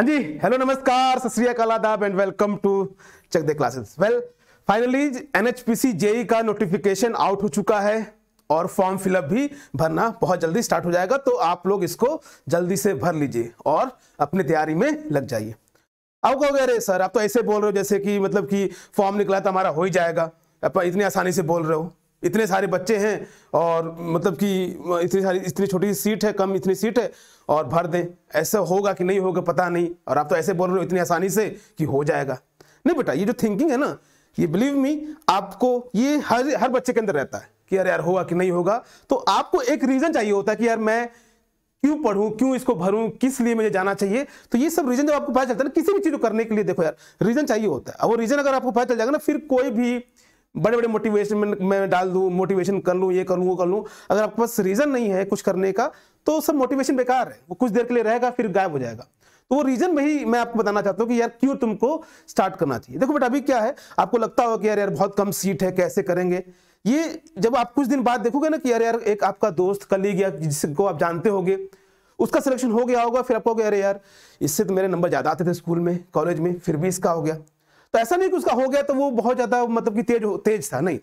हाँ जी हेलो नमस्कार सत श्रीकाल आदाब and welcome to Chak De classes well finally C JE का नोटिफिकेशन आउट हो चुका है और फॉर्म फिलअप भी भरना बहुत जल्दी स्टार्ट हो जाएगा तो आप लोग इसको जल्दी से भर लीजिए और अपनी तैयारी में लग जाइए अब कहोगे अरे सर आप तो ऐसे बोल रहे हो जैसे कि मतलब कि फॉर्म निकला तो हमारा हो ही जाएगा आप इतनी आसानी से बोल रहे हो इतने सारे बच्चे हैं और मतलब कि इतनी सारी इतनी छोटी सीट है कम इतनी सीट है और भर दें ऐसा होगा कि नहीं होगा पता नहीं और आप तो ऐसे बोल रहे हो इतनी आसानी से कि हो जाएगा नहीं बेटा ये जो थिंकिंग है ना ये बिलीव मी आपको ये हर हर बच्चे के अंदर रहता है कि यार यार होगा कि नहीं होगा तो आपको एक रीज़न चाहिए होता है कि यार मैं क्यों पढ़ूं क्यों इसको भरूं किस लिए मुझे जाना चाहिए तो ये सब रीज़न जब आपको पता चलता है ना किसी भी चीज़ को करने के लिए देखो यार रीज़न चाहिए होता है और वो रीज़न अगर आपको पता चल जाएगा ना फिर कोई भी बड़े बड़े मोटिवेशन में मैं डाल दूँ मोटिवेशन कर लूँ ये कर लूँ वो कर लूँ अगर आपके पास रीज़न नहीं है कुछ करने का तो सब मोटिवेशन बेकार है वो कुछ देर के लिए रहेगा फिर गायब हो जाएगा तो वो रीजन वही मैं आपको बताना चाहता हूँ कि यार क्यों तुमको स्टार्ट करना चाहिए देखो बेटा अभी क्या है आपको लगता होगा कि यार यार बहुत कम सीट है कैसे करेंगे ये जब आप कुछ दिन बाद देखोगे ना कि यार यार एक आपका दोस्त कलीग या जिसको आप जानते होगे उसका सिलेक्शन हो गया होगा फिर आपको यार अरे यार इससे तो मेरे नंबर ज़्यादा आते थे स्कूल में कॉलेज में फिर भी इसका हो गया तो ऐसा नहीं कि उसका हो गया तो वो बहुत ज्यादा मतलब कि तेज तेज था नहीं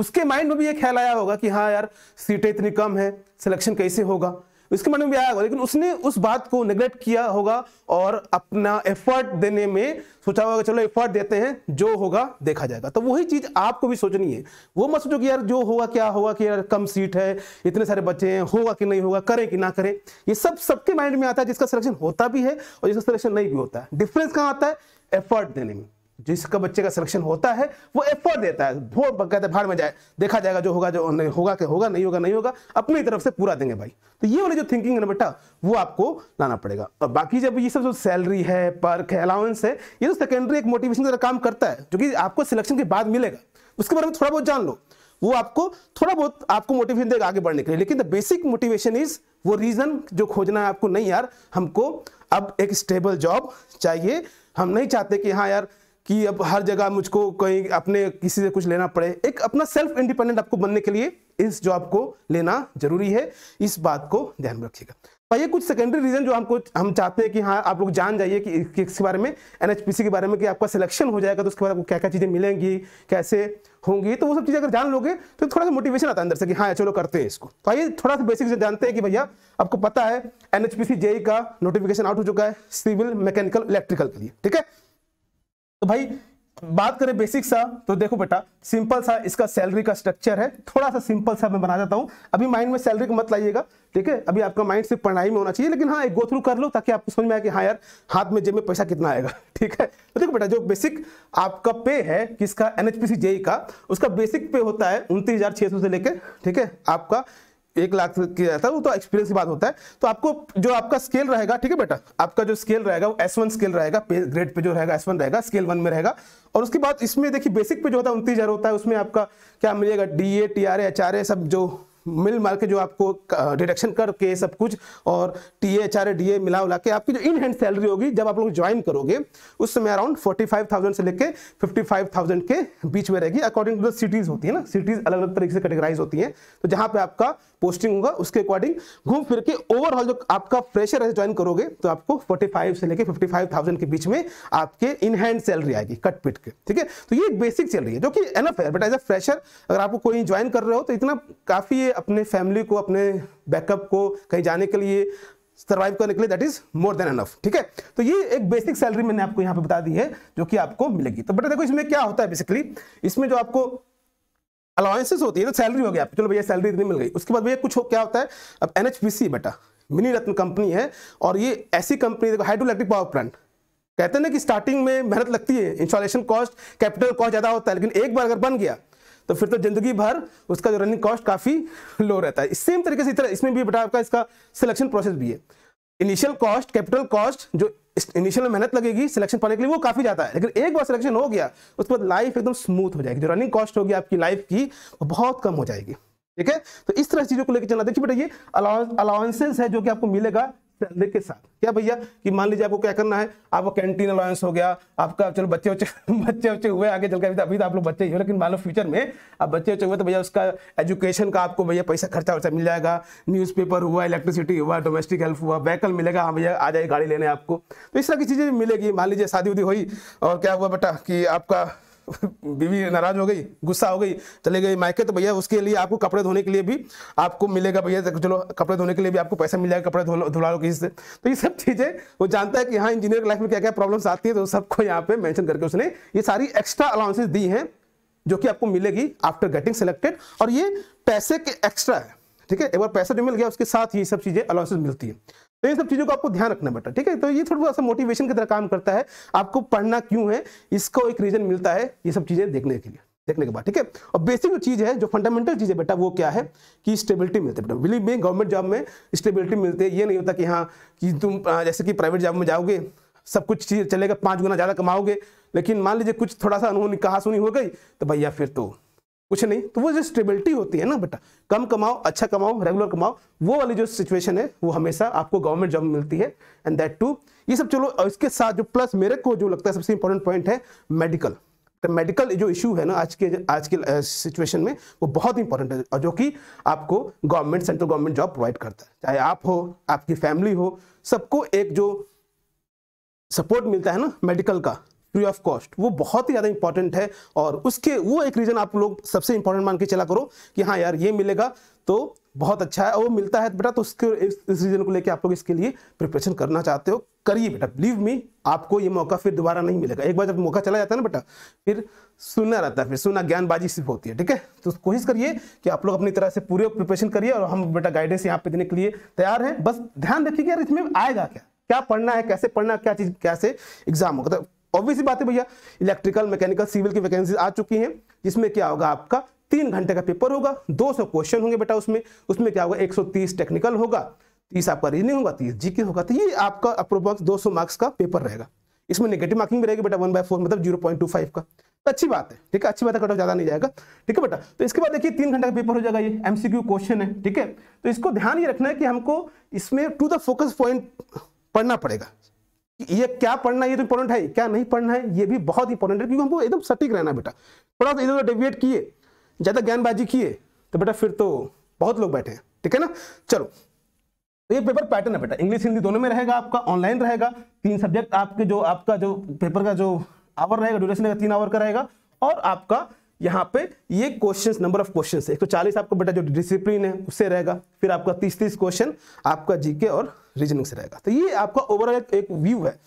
उसके माइंड में भी ये ख्याल आया होगा कि हाँ यार सीटें इतनी कम है सिलेक्शन कैसे होगा उसके माइंड में भी आया होगा लेकिन उसने उस बात को निगलेक्ट किया होगा और अपना एफर्ट देने में सोचा होगा चलो एफर्ट देते हैं जो होगा देखा जाएगा तो वही चीज आपको भी सोचनी है वो मत सोचो कि यार जो होगा क्या होगा कि यार कम सीट है इतने सारे बच्चे हैं होगा कि नहीं होगा करें कि ना करें ये सब सबके माइंड में आता है जिसका सिलेक्शन होता भी है और जिसका सिलेक्शन नहीं भी होता है डिफरेंस कहाँ आता है एफर्ट देने में जिसका बच्चे का सिलेक्शन होता है वो एफर्ट देता है वो कहते भाड़ में जाए देखा जाएगा जो होगा जो होगा क्या होगा नहीं होगा नहीं होगा अपनी तरफ से पूरा देंगे भाई तो ये वाली जो थिंकिंग है ना बेटा वो आपको लाना पड़ेगा और बाकी जब ये सब जो सैलरी है पर्क है अलाउंस है ये तो सेकेंडरी एक मोटिवेशन का काम करता है जो कि आपको सिलेक्शन के बाद मिलेगा उसके बारे में थोड़ा बहुत जान लो वो आपको थोड़ा बहुत आपको मोटिवेशन देगा आगे बढ़ने के लिए लेकिन द बेसिक मोटिवेशन इज वो रीज़न जो खोजना है आपको नहीं यार हमको अब एक स्टेबल जॉब चाहिए हम नहीं चाहते कि हाँ यार कि अब हर जगह मुझको कहीं अपने किसी से कुछ लेना पड़े एक अपना सेल्फ इंडिपेंडेंट आपको बनने के लिए इस जॉब को लेना जरूरी है इस बात को ध्यान में रखिएगा तो ये कुछ सेकेंडरी रीजन जो हमको हम चाहते हैं कि हाँ आप लोग जान जाइए कि इसके बारे में एनएचपीसी के बारे में कि आपका सिलेक्शन हो जाएगा तो उसके बाद आपको क्या क्या चीज़ें मिलेंगी कैसे होंगी तो वो सब चीज़ें अगर जान लोगे तो थोड़ा सा मोटिवेशन आता है अंदर से कि हाँ चलो करते हैं इसको तो आइए थोड़ा सा बेसिक से जानते हैं कि भैया आपको पता है एन एच जेई का नोटिफिकेशन आउट हो चुका है सिविल मैकेनिकल इलेक्ट्रिकल के लिए ठीक है तो भाई बात करें बेसिक सा तो देखो बेटा सिंपल सा इसका सैलरी का स्ट्रक्चर है थोड़ा सा सिंपल सा मैं बना देता हूँ अभी माइंड में सैलरी को मत लाइएगा ठीक है अभी आपका माइंड सिर्फ पढ़ाई में होना चाहिए लेकिन हाँ एक गो थ्रू कर लो ताकि आपको समझ में आए कि हाँ यार हाथ में जेब में पैसा कितना आएगा ठीक है तो देखो बेटा जो बेसिक आपका पे है किसका एनएचपीसी जेई का उसका बेसिक पे होता है उनतीस से लेकर ठीक है आपका एक लाख की रहता है वो तो एक्सपीरियंस की बात होता है तो आपको जो आपका स्केल रहेगा ठीक है बेटा आपका जो स्केल रहेगा वो एस वन स्केल रहेगा पे ग्रेड पे जो रहेगा एस वन रहेगा स्केल वन में रहेगा और उसके बाद इसमें देखिए बेसिक पे जो होता है उनतीस हज़ार होता है उसमें आपका क्या मिलेगा D A T R H R A सब जो मिल मार के जो आपको डिडक्शन करके सब कुछ और T H R A D A मिला उला के आपकी जो इन हैंड सैलरी होगी जब आप लोग ज्वाइन करोगे उस समय अराउंड थाउजेंड से लेके थाउजेंड के बीच में रहेगी अकॉर्डिंग टू द सिटीज़ होती है ना सिटीज़ अलग अलग तरीके से कैटेगराइज होती हैं तो जहाँ पे आपका पोस्टिंग होगा उसके अकॉर्डिंग घूम फिर के ओवरऑल जो आपका फ्रेशर है ज्वाइन करोगे तो आपको 45 से लेके 55,000 के बीच में आपके इनहैंड सैलरी आएगी कट पिट के ठीक है तो ये बेसिक चल रही है जो कि एनफ है बट एज अ फ्रेशर अगर आपको कोई ज्वाइन कर रहे हो तो इतना काफ़ी है अपने फैमिली को अपने बैकअप को कहीं जाने के लिए सर्वाइव करने के लिए that is more than enough ठीक है तो ये एक बेसिक सैलरी मैंने आपको यहाँ पे बता दी है जो कि आपको मिलेगी तो बेटा देखो इसमें क्या होता है बेसिकली इसमें जो आपको अलाउंसेस होती है तो सैलरी हो गया चलो भैया सैलरी इतनी मिल गई उसके बाद भैया कुछ हो क्या होता है अब एन बेटा मिनी रत्न कंपनी है और ये ऐसी कंपनी देखो हाइड्रो इलेक्ट्रिक पावर प्लांट कहते हैं ना कि स्टार्टिंग में मेहनत लगती है इंस्टॉलेशन कॉस्ट कैपिटल कॉस्ट ज़्यादा होता है लेकिन एक बार अगर बन गया तो फिर तो जिंदगी भर उसका जो रनिंग कॉस्ट काफ़ी लो रहता है सेम तरीके से इसमें भी बेटा आपका इसका सिलेक्शन प्रोसेस भी है इनिशियल कॉस्ट कैपिटल कॉस्ट जो इनिशियल मेहनत लगेगी सिलेक्शन पाने के लिए वो काफी जाता है लेकिन एक बार सिलेक्शन हो गया उसके बाद लाइफ एकदम स्मूथ हो जाएगी जो रनिंग कॉस्ट होगी आपकी लाइफ की वो बहुत कम हो जाएगी ठीक है तो इस तरह चीजों को लेकर चलना देखिए बेटा ये अलाउंसेस है जो कि आपको मिलेगा सैलरी के साथ क्या भैया कि मान लीजिए आपको क्या करना है आपको कैंटीन अलाउंस हो गया आपका चलो बच्चे उच्चे बच्चे उच्चे हुए आगे चल अभी तो- अभी तो आप लोग बच्चे ही हो लेकिन मान लो फ्यूचर में आप बच्चे उच्चे हुए तो भैया उसका एजुकेशन का आपको भैया पैसा खर्चा वर्चा मिल जाएगा न्यूज़पेपर हुआ इलेक्ट्रिसिटी हुआ डोमेस्टिक हेल्प हुआ व्हीकल मिलेगा हाँ भैया आ जाए गाड़ी लेने आपको तो इस तरह की चीज़ें मिलेगी मान लीजिए शादी उदी हुई और क्या हुआ बेटा कि आपका बीवी नाराज हो गई गुस्सा हो गई चले गई मायके तो भैया उसके लिए आपको कपड़े धोने के लिए भी आपको मिलेगा भैया चलो कपड़े धोने के लिए भी आपको पैसा मिल जाएगा कपड़े धुला लो किसी से तो ये सब चीज़ें वो जानता है कि हाँ इंजीनियर लाइफ में क्या क्या प्रॉब्लम्स आती है तो सबको यहाँ पे मैंशन करके उसने ये सारी एक्स्ट्रा अलाउंसेज दी है जो कि आपको मिलेगी आफ्टर गेटिंग सेलेक्टेड और ये पैसे के एक्स्ट्रा है ठीक है एक बार पैसा जो मिल गया उसके साथ ये सब चीज़ें अलाउंसेज मिलती है तो इन सब चीज़ों को आपको ध्यान रखना बेटा ठीक है तो ये थोड़ा सा मोटिवेशन की तरह काम करता है आपको पढ़ना क्यों है इसको एक रीजन मिलता है ये सब चीज़ें देखने के लिए देखने के बाद ठीक है और बेसिक जो चीज़ है जो फंडामेंटल चीज़ है बेटा वो क्या है कि स्टेबिलिटी मिलती है बेटा बिलीव में गवर्नमेंट जॉब में स्टेबिलिटी मिलती है ये नहीं होता कि हाँ कि तुम जैसे कि प्राइवेट जॉब में जाओगे सब कुछ चीज़ चलेगा पाँच गुना ज़्यादा कमाओगे लेकिन मान लीजिए कुछ थोड़ा सा अनहोनी कहा सुनी हो गई तो भैया फिर तो कुछ नहीं तो वो जो स्टेबिलिटी होती है ना बेटा कम कमाओ अच्छा कमाओ रेगुलर कमाओ वो वाली जो सिचुएशन है वो हमेशा आपको गवर्नमेंट जॉब मिलती है एंड दैट टू ये सब चलो इसके साथ जो प्लस मेरे को जो लगता है सबसे इंपॉर्टेंट पॉइंट है मेडिकल तो मेडिकल जो इशू है ना आज के आज के सिचुएशन में वो बहुत इंपॉर्टेंट है और जो कि आपको government central government job provide करता है चाहे आप हो आपकी फैमिली हो सबको एक जो सपोर्ट मिलता है ना मेडिकल का फ्री ऑफ कॉस्ट वो बहुत ही ज़्यादा इंपॉर्टेंट है और उसके वो एक रीज़न आप लोग सबसे इंपॉर्टेंट मान के चला करो कि हाँ यार ये मिलेगा तो बहुत अच्छा है और वो मिलता है बेटा तो उसके इस, रीज़न को लेकर आप लोग इसके लिए प्रिपरेशन करना चाहते हो करिए बेटा बिलीव मी आपको ये मौका फिर दोबारा नहीं मिलेगा एक बार जब मौका चला जाता है ना बेटा फिर सुनना रहता है फिर सुनना ज्ञानबाजी सिर्फ होती है ठीक है तो कोशिश करिए कि आप लोग अपनी तरह से पूरे प्रिपरेशन करिए और हम बेटा गाइडेंस यहाँ पे देने के लिए तैयार हैं बस ध्यान रखिए यार इसमें आएगा क्या क्या पढ़ना है कैसे पढ़ना क्या चीज़ कैसे एग्जाम होगा तो ऑब्वियस बात है भैया इलेक्ट्रिकल मैकेनिकल सिविल की वैकेंसी आ चुकी हैं जिसमें क्या होगा आपका तीन घंटे का पेपर होगा दो सौ क्वेश्चन होंगे बेटा उसमें उसमें क्या होगा एक सौ तीस टेक्निकल होगा तीस आपका रीजनिंग होगा तीस जी के होगा तो ये आपका अप्रोक्स दो सौ मार्क्स का पेपर रहेगा इसमें नेगेटिव मार्किंग भी रहेगी बेटा वन बाय फोर मतलब जीरो पॉइंट टू फाइव का तो अच्छी बात है ठीक है अच्छी बात है कटो ज्यादा नहीं जाएगा ठीक है बेटा तो इसके बाद देखिए तीन घंटे का पेपर हो जाएगा ये एमसीक्यू क्वेश्चन है ठीक है तो इसको ध्यान ये रखना है कि हमको इसमें टू द फोकस पॉइंट पढ़ना पड़ेगा ये क्या पढ़ना ये तो इंपॉर्टेंट है क्या नहीं पढ़ना है ये भी बहुत इंपॉर्टेंट है क्योंकि हमको एकदम सटीक रहना बेटा थोड़ा सा इधर उधर डिबेट किए ज़्यादा ज्ञानबाजी किए तो बेटा फिर तो बहुत लोग बैठे हैं ठीक है ना चलो तो ये पेपर पैटर्न है बेटा इंग्लिश हिंदी दोनों में रहेगा आपका ऑनलाइन रहेगा तीन सब्जेक्ट आपके जो आपका जो पेपर का जो आवर रहेगा ड्यूरेशन रहेगा तीन आवर का रहेगा और आपका यहाँ पे ये क्वेश्चंस नंबर ऑफ क्वेश्चंस है एक सौ चालीस आपका बेटा जो डिसिप्लिन है उससे रहेगा फिर आपका तीस तीस क्वेश्चन आपका जीके और रीजनिंग से रहेगा तो ये आपका ओवरऑल एक व्यू है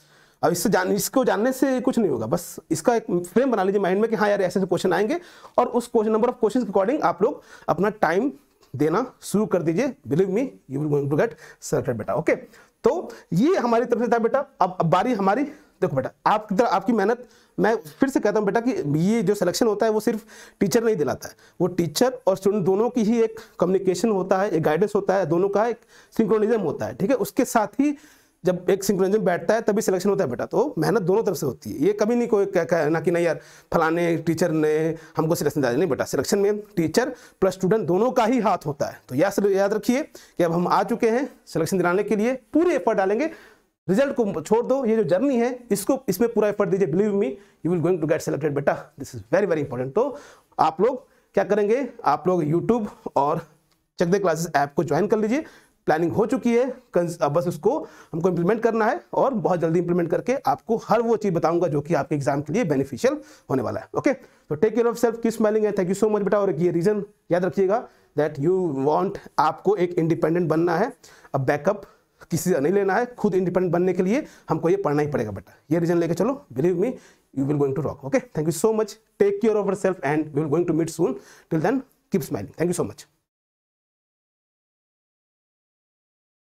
अब इससे जान इसको जानने से कुछ नहीं होगा बस इसका एक फ्रेम बना लीजिए माइंड में कि हाँ यार ऐसे ऐसे क्वेश्चन आएंगे और उस क्वेश्चन नंबर ऑफ क्वेश्चन के अकॉर्डिंग आप लोग अपना टाइम देना शुरू कर दीजिए believe me you will going to get sorted बेटा ओके तो ये हमारी तरफ से था बेटा अब, बारी हमारी देखो बेटा आप आपकी मेहनत मैं फिर से कहता हूँ बेटा कि ये जो सिलेक्शन होता है वो सिर्फ टीचर नहीं दिलाता है वो टीचर और स्टूडेंट दोनों की ही एक कम्युनिकेशन होता है एक गाइडेंस होता है दोनों का एक सिंक्रोनिज्म होता है ठीक है उसके साथ ही जब एक सिंक्रोनिज्म बैठता है तभी सिलेक्शन होता है बेटा तो मेहनत दोनों तरफ से होती है ये कभी नहीं कोई कहना कि नहीं यार फलाने टीचर ने हमको सिलेक्शन दिया नहीं बेटा सिलेक्शन में टीचर प्लस स्टूडेंट दोनों का ही हाथ होता है तो याद याद रखिए कि अब हम आ चुके हैं सिलेक्शन दिलाने के लिए पूरे एफर्ट डालेंगे रिजल्ट को छोड़ दो ये जो जर्नी है इसको इसमें पूरा एफर्ट दीजिए believe me you will going to get selected बेटा this is very very important तो आप लोग क्या करेंगे आप लोग यूट्यूब और चकदे दे क्लासेस ऐप को ज्वाइन कर लीजिए प्लानिंग हो चुकी है अब बस उसको हमको इम्प्लीमेंट करना है और बहुत जल्दी इम्प्लीमेंट करके आपको हर वो चीज़ बताऊंगा जो कि आपके एग्जाम के लिए बेनिफिशियल होने वाला है ओके तो टेक केयर ऑफ सेल्फ की स्मेलिंग है थैंक यू सो मच बेटा और ये रीज़न याद रखिएगा दैट यू वांट आपको एक इंडिपेंडेंट बनना है अब बैकअप किसी से नहीं लेना है खुद इंडिपेंडेंट बनने के लिए हमको ये पढ़ना ही पड़ेगा बेटा ये रीजन लेके चलो believe me you will going to rock okay thank you so much take care of your self and we will going to meet soon till then keep smiling thank you so much